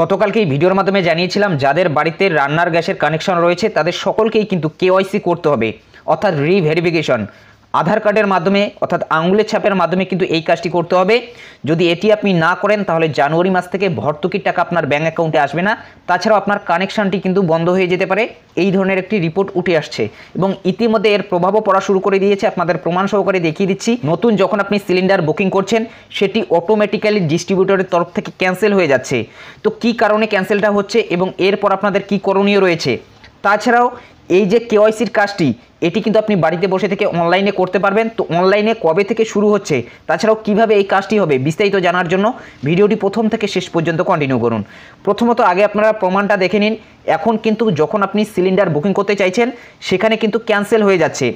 গতকালকে এই ভিডিওর মাধ্যমে জানিয়েছিলাম যাদের বাড়িতে রান্নার গ্যাসের কানেকশন রয়েছে তাদের সকলকেই কিন্তু কেওয়াইসি করতে হবে অর্থাৎ রিভেরিফিকেশন আধার কার্ডের মাধ্যমে অর্থাৎ আঙুলের ছাপের মাধ্যমে কিন্তু এই কাজটি করতে হবে যদি এটি আপনি না করেন তাহলে জানুয়ারি মাস থেকে ভর্তুকির টাকা আপনার ব্যাঙ্ক অ্যাকাউন্টে আসবে না তাছাড়াও আপনার কানেকশানটি কিন্তু বন্ধ হয়ে যেতে পারে এই ধরনের একটি রিপোর্ট উঠে আসছে এবং ইতিমধ্যে এর প্রভাবও পড়া শুরু করে দিয়েছে আপনাদের প্রমাণ সহকারে দেখিয়ে দিচ্ছি নতুন যখন আপনি সিলিন্ডার বুকিং করছেন সেটি অটোমেটিক্যালি ডিস্ট্রিবিউটরের তরফ থেকে ক্যান্সেল হয়ে যাচ্ছে তো কি কারণে ক্যান্সেলটা হচ্ছে এবং এরপর আপনাদের কি করণীয় রয়েছে তাছাড়াও এই যে কেওয়াইসির কাজটি এটি কিন্তু আপনি বাড়িতে বসে থেকে অনলাইনে করতে পারবেন তো অনলাইনে কবে থেকে শুরু হচ্ছে তাছাড়াও কিভাবে এই কাজটি হবে বিস্তারিত জানার জন্য ভিডিওটি প্রথম থেকে শেষ পর্যন্ত কন্টিনিউ করুন প্রথমত আগে আপনারা প্রমাণটা দেখে নিন এখন কিন্তু যখন আপনি সিলিন্ডার বুকিং করতে চাইছেন সেখানে কিন্তু ক্যান্সেল হয়ে যাচ্ছে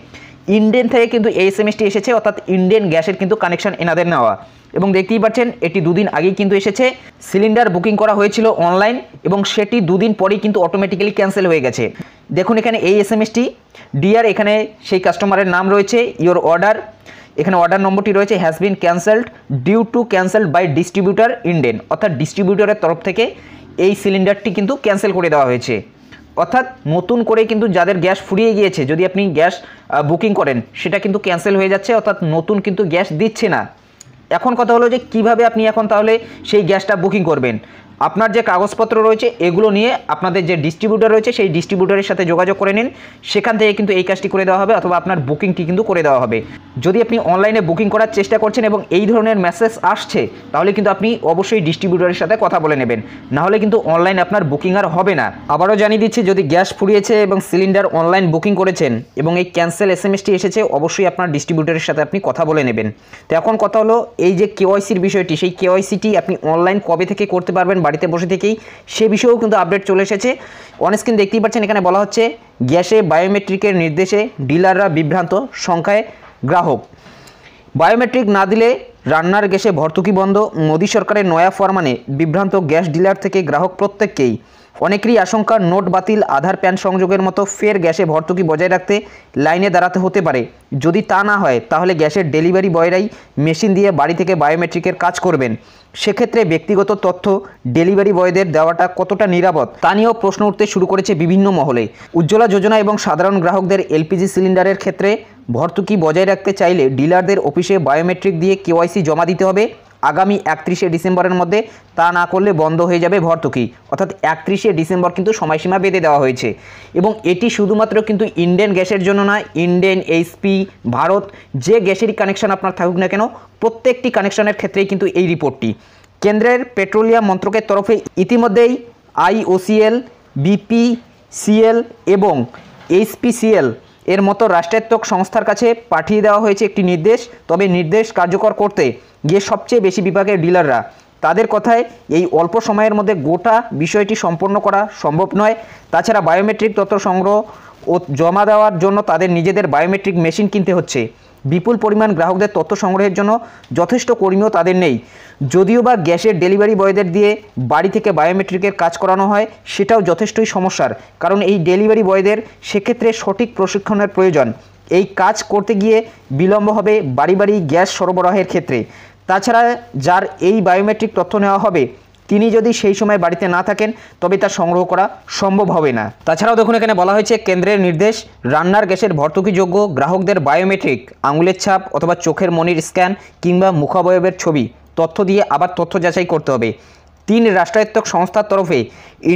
ইন্ডেন থেকে কিন্তু এই সেমিস্টে এসেছে অর্থাৎ ইন্ডেন গ্যাসের কিন্তু কানেকশন এনাদের নেওয়া এবং দেখতেই পাচ্ছেন এটি দুদিন আগেই কিন্তু এসেছে সিলিন্ডার বুকিং করা হয়েছিল অনলাইন এবং সেটি দুদিন পরেই কিন্তু অটোমেটিক্যালি ক্যান্সেল হয়ে গেছে দেখুন এখানে এই এস এমএসটি ডিআর এখানে সেই কাস্টমারের নাম রয়েছে ইওর অর্ডার এখানে অর্ডার নম্বরটি রয়েছে has been cancelled due to cancelled by distributor Indane অর্থাৎ ডিস্ট্রিবিউটারের তরফ থেকে এই সিলিন্ডারটি কিন্তু ক্যান্সেল করে দেওয়া হয়েছে অর্থাৎ নতুন করে কিন্তু যাদের গ্যাস ফুরিয়ে গিয়েছে যদি আপনি গ্যাস বুকিং করেন সেটা কিন্তু ক্যান্সেল হয়ে যাচ্ছে অর্থাৎ নতুন কিন্তু গ্যাস দিচ্ছে না এখন কথা হলো যে কিভাবে আপনি এখন তাহলে সেই গ্যাসটা বুকিং করবেন আপনার যে কাগজপত্র রয়েছে এগুলো নিয়ে আপনাদের যে ডিস্ট্রিবিউটার রয়েছে সেই ডিস্ট্রিবিউটারের সাথে যোগাযোগ করে নিন সেখান থেকে কিন্তু এই কাজটি করে দেওয়া হবে অথবা আপনার বুকিংটি কিন্তু করে দেওয়া হবে যদি আপনি অনলাইনে বুকিং করার চেষ্টা করছেন এবং এই ধরনের মেসেজ আসছে তাহলে কিন্তু আপনি অবশ্যই ডিস্ট্রিবিউটারের সাথে কথা বলে নেবেন নাহলে কিন্তু অনলাইন আপনার বুকিং আর হবে না আবারও জানিয়ে দিচ্ছি যদি গ্যাস ফুরিয়েছে এবং সিলিন্ডার অনলাইন বুকিং করেছেন এবং এই ক্যান্সেল এস এম এসেছে অবশ্যই আপনার ডিস্ট্রিবিউটারের সাথে আপনি কথা বলে নেবেন তো এখন কথা হলো এই যে কেওয়াইসির বিষয়টি সেই কেওয়াইসিটি আপনি অনলাইন কবে থেকে করতে পারবেন বাড়িতে বসে থেকেই সে বিষয়েও কিন্তু আপডেট চলে এসেছে অনস্ক্রিন দেখতেই পাচ্ছেন এখানে বলা হচ্ছে গ্যাসে বায়োমেট্রিকের নির্দেশে ডিলাররা বিভ্রান্ত সংখ্যায় গ্রাহক বায়োমেট্রিক না দিলে রান্নার গ্যাসে ভর্তুকি বন্ধ মোদী সরকারের নয়া ফরমানে বিভ্রান্ত গ্যাস ডিলার থেকে গ্রাহক প্রত্যেককেই অনেকেরই আশঙ্কা নোট বাতিল আধার প্যান সংযোগের মতো ফের গ্যাসে ভর্তুকি বজায় রাখতে লাইনে দাঁড়াতে হতে পারে যদি তা না হয় তাহলে গ্যাসের ডেলিভারি বয়রাই মেশিন দিয়ে বাড়ি থেকে বায়োমেট্রিকের কাজ করবেন সেক্ষেত্রে ব্যক্তিগত তথ্য ডেলিভারি বয়দের দেওয়াটা কতটা নিরাপদ তা নিয়েও প্রশ্ন উঠতে শুরু করেছে বিভিন্ন মহলে উজ্জ্বলা যোজনা এবং সাধারণ গ্রাহকদের এলপিজি সিলিন্ডারের ক্ষেত্রে ভর্তুকি বজায় রাখতে চাইলে ডিলারদের অফিসে বায়োমেট্রিক দিয়ে কেওয়াইসি জমা দিতে হবে আগামী একত্রিশে ডিসেম্বরের মধ্যে তা না করলে বন্ধ হয়ে যাবে ভর্তুকি অর্থাৎ একত্রিশে ডিসেম্বর কিন্তু সময়সীমা বেঁধে দেওয়া হয়েছে এবং এটি শুধুমাত্র কিন্তু ইন্ডেন গ্যাসের জন্য না ইন্ডেন এইচপি ভারত যে গ্যাসের কানেকশন আপনার থাকুক না কেন প্রত্যেকটি কানেকশনের ক্ষেত্রেই কিন্তু এই রিপোর্টটি কেন্দ্রের পেট্রোলিয়াম মন্ত্রকের তরফে ইতিমধ্যেই আইওসিএল বিপিসিএল এবং এইচপিসিএল এর মতো রাষ্ট্রায়ত্ত সংস্থার কাছে পাঠিয়ে দেওয়া হয়েছে একটি নির্দেশ তবে নির্দেশ কার্যকর করতে গিয়ে সবচেয়ে বেশি বিভাগের ডিলাররা তাদের কথায় এই অল্প সময়ের মধ্যে গোটা বিষয়টি সম্পন্ন করা সম্ভব নয় তাছাড়া বায়োমেট্রিক তথ্য সংগ্রহ ও জমা দেওয়ার জন্য তাদের নিজেদের বায়োমেট্রিক মেশিন কিনতে হচ্ছে বিপুল পরিমাণ গ্রাহকদের তথ্য সংগ্রহের জন্য যথেষ্ট কর্মীও তাদের নেই যদিও বা গ্যাসের ডেলিভারি বয়দের দিয়ে বাড়ি থেকে বায়োমেট্রিকের কাজ করানো হয় সেটাও যথেষ্টই সমস্যার কারণ এই ডেলিভারি বয়দের সেক্ষেত্রে সঠিক প্রশিক্ষণের প্রয়োজন এই কাজ করতে গিয়ে বিলম্ব হবে বাড়ি বাড়ি গ্যাস সরবরাহের ক্ষেত্রে তাছাড়া যার এই বায়োমেট্রিক তথ্য নেওয়া হবে তিনি যদি সেই সময় বাড়িতে না থাকেন তবে তা সংগ্রহ করা সম্ভব হবে না তাছাড়াও দেখুন এখানে বলা হয়েছে কেন্দ্রের নির্দেশ রান্নার গ্যাসের ভর্তুকিযোগ্য গ্রাহকদের বায়োমেট্রিক আঙুলের ছাপ অথবা চোখের মনির স্ক্যান কিংবা মুখাবয়বের ছবি তথ্য দিয়ে আবার তথ্য যাচাই করতে হবে তিন রাষ্ট্রায়ত্ত সংস্থার তরফে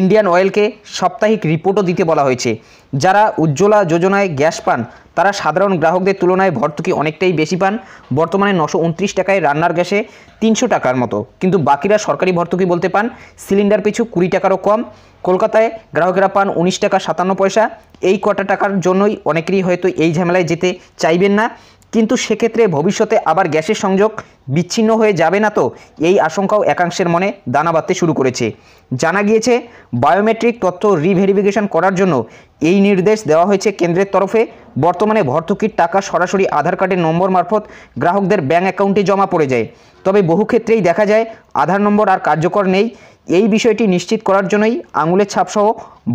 ইন্ডিয়ান অয়েলকে সাপ্তাহিক রিপোর্টও দিতে বলা হয়েছে যারা উজ্জ্বলা যোজনায় গ্যাস পান তারা সাধারণ গ্রাহকদের তুলনায় ভর্তুকি অনেকটাই বেশি পান বর্তমানে নশো টাকায় রান্নার গ্যাসে তিনশো টাকার মতো কিন্তু বাকিরা সরকারি ভর্তুকি বলতে পান সিলিন্ডার পিছু কুড়ি টাকারও কম কলকাতায় গ্রাহকেরা পান উনিশ টাকা সাতান্ন পয়সা এই কটা টাকার জন্যই অনেকেরই হয়তো এই ঝামেলায় যেতে চাইবেন না কিন্তু সেক্ষেত্রে ভবিষ্যতে আবার গ্যাসের সংযোগ বিচ্ছিন্ন হয়ে যাবে না তো এই আশঙ্কাও একাংশের মনে দানা বাঁধতে শুরু করেছে জানা গিয়েছে বায়োমেট্রিক তথ্য রিভেরিফিকেশন করার জন্য এই নির্দেশ দেওয়া হয়েছে কেন্দ্রের তরফে বর্তমানে ভর্তুকির টাকা সরাসরি আধার কার্ডের নম্বর মারফত গ্রাহকদের ব্যাঙ্ক অ্যাকাউন্টে জমা পড়ে যায় তবে বহু ক্ষেত্রেই দেখা যায় আধার নম্বর আর কার্যকর নেই এই বিষয়টি নিশ্চিত করার জন্যই আঙুলের ছাপসহ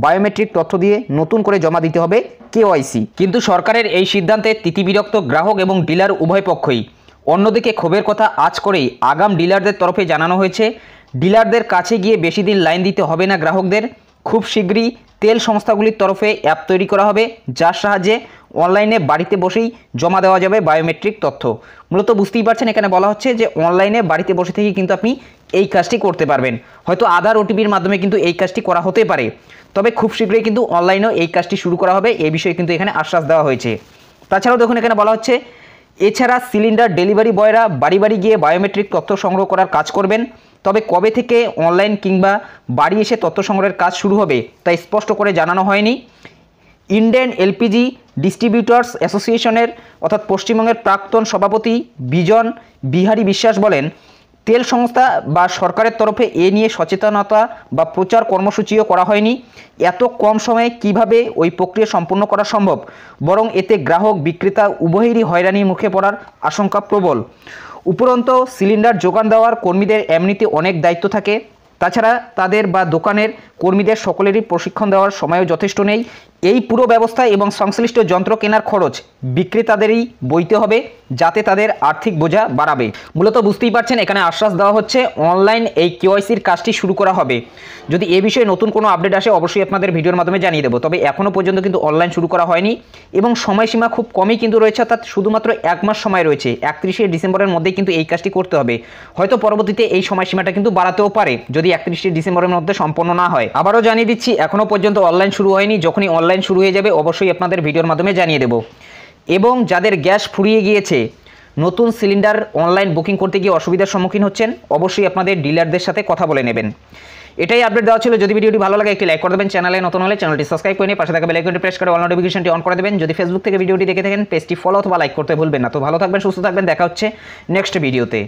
বায়োমেট্রিক তথ্য দিয়ে নতুন করে জমা দিতে হবে কেওয়াইসি কিন্তু সরকারের এই সিদ্ধান্তে তিতিবিরক্ত গ্রাহক এবং ডিলার উভয় পক্ষই অন্যদিকে ক্ষোভের কথা আজ করেই আগাম ডিলারদের তরফে জানানো হয়েছে ডিলারদের কাছে গিয়ে বেশি দিন লাইন দিতে হবে না গ্রাহকদের খুব শীঘ্রই তেল সংস্থাগুলির তরফে অ্যাপ তৈরি করা হবে যার সাহায্যে অনলাইনে বাড়িতে বসেই জমা দেওয়া যাবে বায়োমেট্রিক তথ্য মূলত বুঝতেই পারছেন এখানে বলা হচ্ছে যে অনলাইনে বাড়িতে বসে থেকে কিন্তু আপনি এই কাজটি করতে পারবেন হয়তো আধার ওটিপির মাধ্যমে কিন্তু এই কাজটি করা হতে পারে তবে খুব শীঘ্রই কিন্তু অনলাইনেও এই কাজটি শুরু করা হবে এই বিষয়ে কিন্তু এখানে আশ্বাস দেওয়া হয়েছে তাছাড়াও দেখুন এখানে বলা হচ্ছে এছাড়া সিলিন্ডার ডেলিভারি বয়রা বাড়ি বাড়ি গিয়ে বায়োমেট্রিক তথ্য সংগ্রহ করার কাজ করবেন তবে কবে থেকে অনলাইন কিংবা বাড়ি এসে তথ্য সংগ্রহের কাজ শুরু হবে তা স্পষ্ট করে জানানো হয়নি ইন্ডিয়ান এলপিজি ডিস্ট্রিবিউটর্স অ্যাসোসিয়েশনের অর্থাৎ পশ্চিমবঙ্গের প্রাক্তন সভাপতি বিজন বিহারী বিশ্বাস বলেন তেল সংস্থা বা সরকারের তরফে এ নিয়ে সচেতনতা বা প্রচার কর্মসূচিও করা হয়নি এত কম সময়ে কিভাবে ওই প্রক্রিয়া সম্পন্ন করা সম্ভব বরং এতে গ্রাহক বিক্রেতা উভয়েরই হয়রানির মুখে পড়ার আশঙ্কা প্রবল উপরন্ত সিলিন্ডার যোগান দেওয়ার কর্মীদের এমনিতে অনেক দায়িত্ব থাকে তাছাড়া তাদের বা দোকানের কর্মীদের সকলেরই প্রশিক্ষণ দেওয়ার সময়ও যথেষ্ট নেই এই পুরো ব্যবস্থা এবং সংশ্লিষ্ট যন্ত্র কেনার খরচ বিক্রেতাদেরই বইতে হবে যাতে তাদের আর্থিক বোঝা বাড়াবে মূলত বুঝতেই পারছেন এখানে আশ্বাস দেওয়া হচ্ছে অনলাইন এই কেওয়াইসির কাজটি শুরু করা হবে যদি এ বিষয়ে নতুন কোনো আপডেট আসে অবশ্যই আপনাদের ভিডিওর মাধ্যমে জানিয়ে দেবো তবে এখনও পর্যন্ত কিন্তু অনলাইন শুরু করা হয়নি এবং সময়সীমা খুব কমই কিন্তু রয়েছে অর্থাৎ শুধুমাত্র এক মাস সময় রয়েছে একত্রিশে ডিসেম্বরের মধ্যেই কিন্তু এই কাজটি করতে হবে হয়তো পরবর্তীতে এই সময়সীমাটা কিন্তু বাড়াতেও পারে যদি একত্রিশে ডিসেম্বরের মধ্যে সম্পন্ন না হয় আবারও জানিয়ে দিচ্ছি এখনও পর্যন্ত অনলাইন শুরু হয়নি যখনই অনলাইন অনলাইন শুরু হয়ে যাবে অবশ্যই আপনাদের ভিডিওর মাধ্যমে জানিয়ে দেব এবং যাদের গ্যাস ফুরিয়ে গিয়েছে নতুন সিলিন্ডার অনলাইন বুকিং করতে গিয়ে অসুবিধার সম্মুখীন হচ্ছেন অবশ্যই আপনাদের ডিলারদের সাথে কথা বলে নেবেন এটাই আপডেট দেওয়া ছিল যদি ভিডিওটি ভালো লাগে একটি লাইক করে দেবেন চ্যানেলে নতুন হলে চ্যানেলটি সাবস্ক্রাইব করে নিয়ে পাশে থাকা বেলাইকনটি প্রেস করে অল নোটিফিকেশনটি অন করে দেবেন যদি ফেসবুক থেকে ভিডিওটি দেখে থাকেন পেজটি ফলো অথবা লাইক করতে ভুলবেন না তো ভালো থাকবেন সুস্থ থাকবেন দেখা হচ্ছে নেক্সট ভিডিওতে